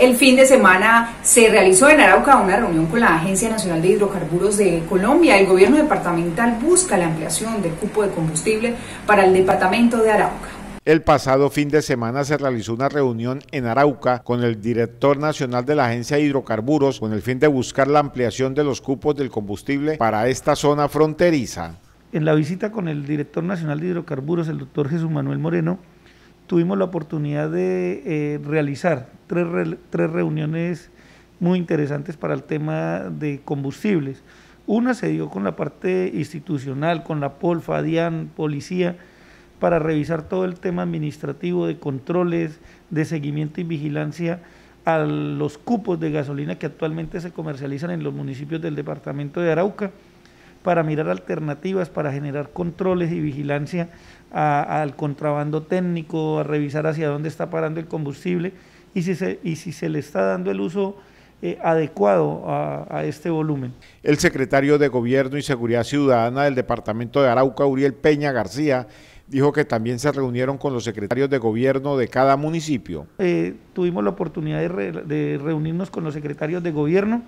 El fin de semana se realizó en Arauca una reunión con la Agencia Nacional de Hidrocarburos de Colombia. El gobierno departamental busca la ampliación del cupo de combustible para el departamento de Arauca. El pasado fin de semana se realizó una reunión en Arauca con el director nacional de la Agencia de Hidrocarburos con el fin de buscar la ampliación de los cupos del combustible para esta zona fronteriza. En la visita con el director nacional de hidrocarburos, el doctor Jesús Manuel Moreno, tuvimos la oportunidad de eh, realizar tres, tres reuniones muy interesantes para el tema de combustibles. Una se dio con la parte institucional, con la POLFA, DIAN, policía, para revisar todo el tema administrativo de controles, de seguimiento y vigilancia a los cupos de gasolina que actualmente se comercializan en los municipios del departamento de Arauca para mirar alternativas, para generar controles y vigilancia al contrabando técnico, a revisar hacia dónde está parando el combustible y si se, y si se le está dando el uso eh, adecuado a, este volumen. El secretario de Gobierno y Seguridad Ciudadana del Departamento de Arauca, Uriel Peña García, dijo que también se reunieron con los secretarios de Gobierno de cada municipio. Eh, tuvimos la oportunidad de, reunirnos con los secretarios de Gobierno,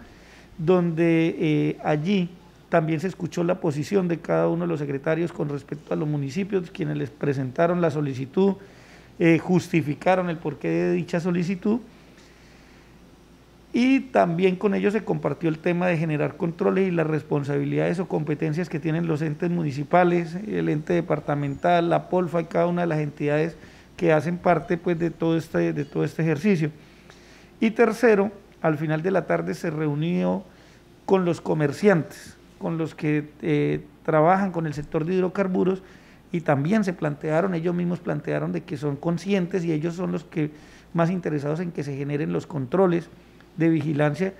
donde eh, allí también se escuchó la posición de cada uno de los secretarios con respecto a los municipios, quienes les presentaron la solicitud, eh, justificaron el porqué de dicha solicitud. Y también con ellos se compartió el tema de generar controles y las responsabilidades o competencias que tienen los entes municipales, el ente departamental, la POLFA y cada una de las entidades que hacen parte pues, de, todo este, de todo este ejercicio. Y tercero, al final de la tarde se reunió con los comerciantes con los que eh, trabajan con el sector de hidrocarburos y también se plantearon, ellos mismos plantearon de que son conscientes y ellos son los que más interesados en que se generen los controles de vigilancia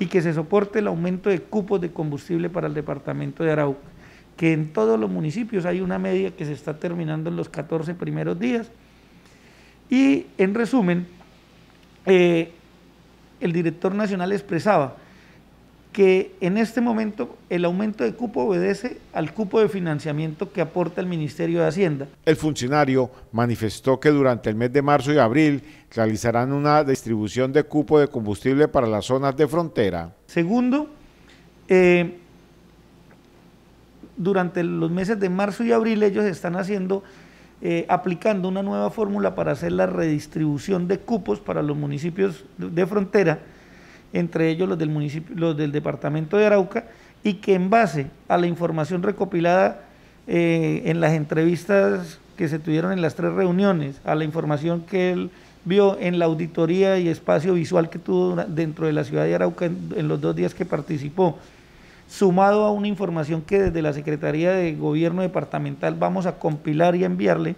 y que se soporte el aumento de cupos de combustible para el departamento de Arauca, que en todos los municipios hay una media que se está terminando en los 14 primeros días. Y en resumen, eh, el director nacional expresaba que en este momento el aumento de cupo obedece al cupo de financiamiento que aporta el Ministerio de Hacienda. El funcionario manifestó que durante el mes de marzo y abril realizarán una distribución de cupo de combustible para las zonas de frontera. Segundo, eh, durante los meses de marzo y abril ellos están haciendo, eh, aplicando una nueva fórmula para hacer la redistribución de cupos para los municipios de frontera entre ellos los del, municipio, los del departamento de Arauca, y que en base a la información recopilada eh, en las entrevistas que se tuvieron en las tres reuniones, a la información que él vio en la auditoría y espacio visual que tuvo dentro de la ciudad de Arauca en, los dos días que participó, sumado a una información que desde la Secretaría de Gobierno Departamental vamos a compilar y enviarle,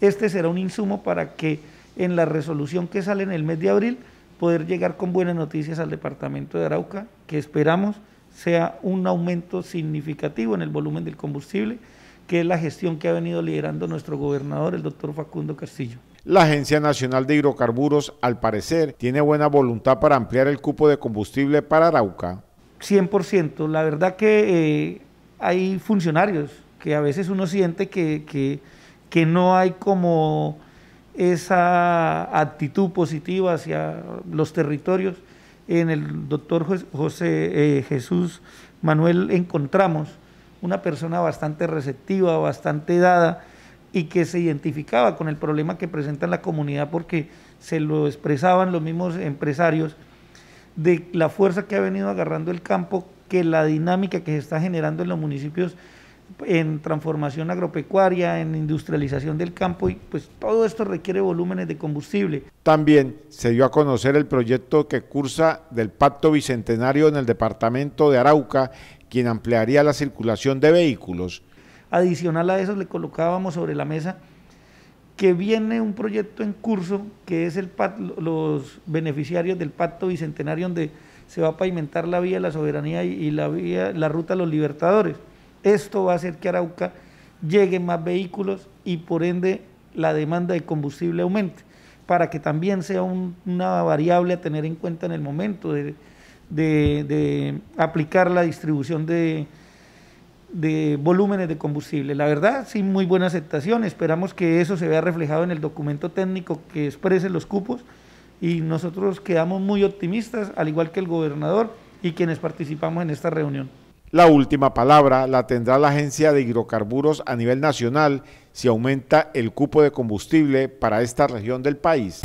este será un insumo para que en la resolución que sale en el mes de abril poder llegar con buenas noticias al departamento de Arauca, que esperamos sea un aumento significativo en el volumen del combustible, que es la gestión que ha venido liderando nuestro gobernador, el doctor Facundo Castillo. La Agencia Nacional de Hidrocarburos, al parecer, tiene buena voluntad para ampliar el cupo de combustible para Arauca. 100%. La verdad que eh, hay funcionarios que a veces uno siente que, que, que no hay como esa actitud positiva hacia los territorios, en el doctor José eh, Jesús Manuel encontramos una persona bastante receptiva, bastante dada y que se identificaba con el problema que presenta la comunidad porque se lo expresaban los mismos empresarios de la fuerza que ha venido agarrando el campo, que la dinámica que se está generando en los municipios en transformación agropecuaria, en industrialización del campo y pues todo esto requiere volúmenes de combustible. También se dio a conocer el proyecto que cursa del Pacto Bicentenario en el departamento de Arauca, quien ampliaría la circulación de vehículos. Adicional a eso le colocábamos sobre la mesa que viene un proyecto en curso que es el los beneficiarios del Pacto Bicentenario donde se va a pavimentar la vía de la soberanía y, la vía la ruta de los libertadores. Esto va a hacer que Arauca llegue más vehículos y por ende la demanda de combustible aumente, para que también sea una variable a tener en cuenta en el momento de, aplicar la distribución de, de volúmenes de combustible. La verdad, sí, muy buena aceptación. Esperamos que eso se vea reflejado en el documento técnico que exprese los cupos y nosotros quedamos muy optimistas, al igual que el gobernador y quienes participamos en esta reunión. La última palabra la tendrá la Agencia de Hidrocarburos a nivel nacional si aumenta el cupo de combustible para esta región del país.